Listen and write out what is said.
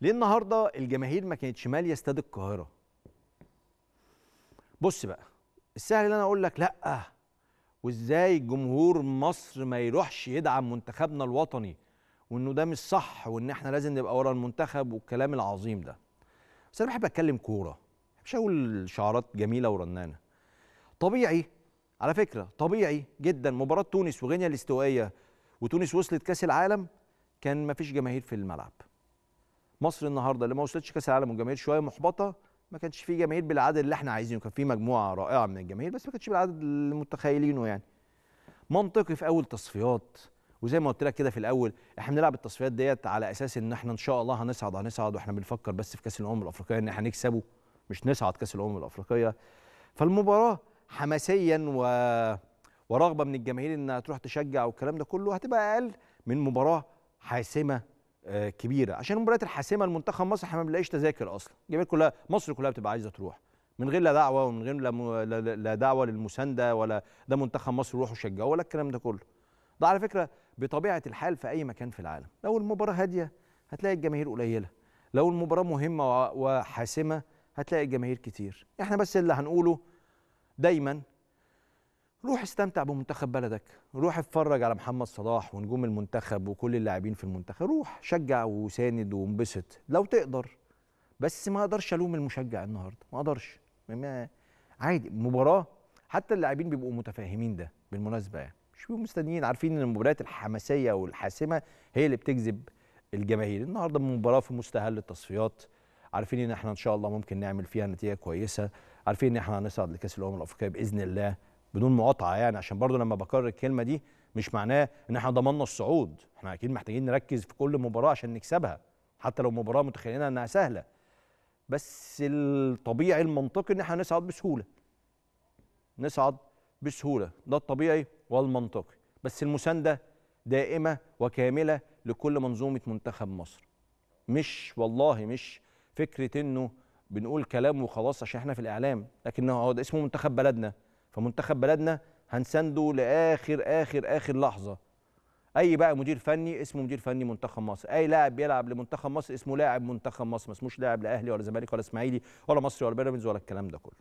ليه النهارده الجماهير ما كانتش ماليه استاد القاهره بص بقى السهل ان انا اقول لك لا وازاي جمهور مصر ما يروحش يدعم منتخبنا الوطني وانه ده مش صح وان احنا لازم نبقى ورا المنتخب والكلام العظيم ده بس انا بحب اتكلم كوره مش هقول شعارات جميله ورنانه طبيعي على فكره طبيعي جدا مباراه تونس وغينيا الاستوائيه وتونس وصلت كاس العالم كان مفيش جماهير في الملعب مصر النهارده اللي ما وصلتش كاس العالم والجماهير شويه محبطه ما كانش فيه جماهير بالعدد اللي احنا عايزينه كان في مجموعه رائعه من الجماهير بس ما كانش بالعدد اللي متخيلينه يعني منطقي في اول تصفيات وزي ما قلت لك كده في الاول احنا بنلعب التصفيات ديت على اساس ان احنا ان شاء الله هنصعد هنصعد واحنا بنفكر بس في كاس الامم الافريقيه ان احنا نكسبه مش نصعد كاس الامم الافريقيه فالمباراه حماسيا و... ورغبه من الجماهير انها تروح تشجع والكلام ده كله هتبقى اقل من مباراه حاسمه آه، كبيره عشان المباريات الحاسمه المنتخب مصر احنا ما بنلاقيش تذاكر اصلا الجماهير كلها مصر كلها بتبقى عايزه تروح من غير لا دعوه ومن غير لا, لا دعوه للمسانده ولا ده منتخب مصر روحوا شجعوا ولا الكلام ده كله ده على فكره بطبيعه الحال في اي مكان في العالم لو المباراه هاديه هتلاقي الجماهير قليله لو المباراه مهمه وحاسمه هتلاقي الجماهير كتير احنا بس اللي هنقوله دايما روح استمتع بمنتخب بلدك روح اتفرج على محمد صلاح ونجوم المنتخب وكل اللاعبين في المنتخب روح شجع وساند وانبسط لو تقدر بس ما اقدرش الوم المشجع النهارده ما اقدرش عادي مباراه حتى اللاعبين بيبقوا متفاهمين ده بالمناسبه يعني مش بيبقوا مستنيين عارفين ان المباريات الحماسيه والحاسمه هي اللي بتجذب الجماهير النهارده مباراه في مستهل التصفيات عارفين ان احنا ان شاء الله ممكن نعمل فيها نتيجه كويسه عارفين ان احنا هنصعد لكاس الامم الافريقيه باذن الله بدون مقاطعه يعني عشان برضو لما بكرر الكلمه دي مش معناه ان احنا ضمننا الصعود احنا اكيد محتاجين نركز في كل مباراه عشان نكسبها حتى لو مباراه متخيلينها انها سهله بس الطبيعي المنطقي ان احنا نصعد بسهوله نصعد بسهوله ده الطبيعي والمنطقي بس المسانده دائمه وكامله لكل منظومه منتخب مصر مش والله مش فكره انه بنقول كلام وخلاص عشان احنا في الاعلام لكن هو ده اسمه منتخب بلدنا فمنتخب بلدنا هنسنده لاخر اخر اخر لحظه اي بقى مدير فني اسمه مدير فني منتخب مصر اي لاعب بيلعب لمنتخب مصر اسمه لاعب منتخب مصر ما اسموش لاعب لاهلي ولا زمالك ولا اسماعيلي ولا مصري ولا بيراميدز ولا الكلام ده كله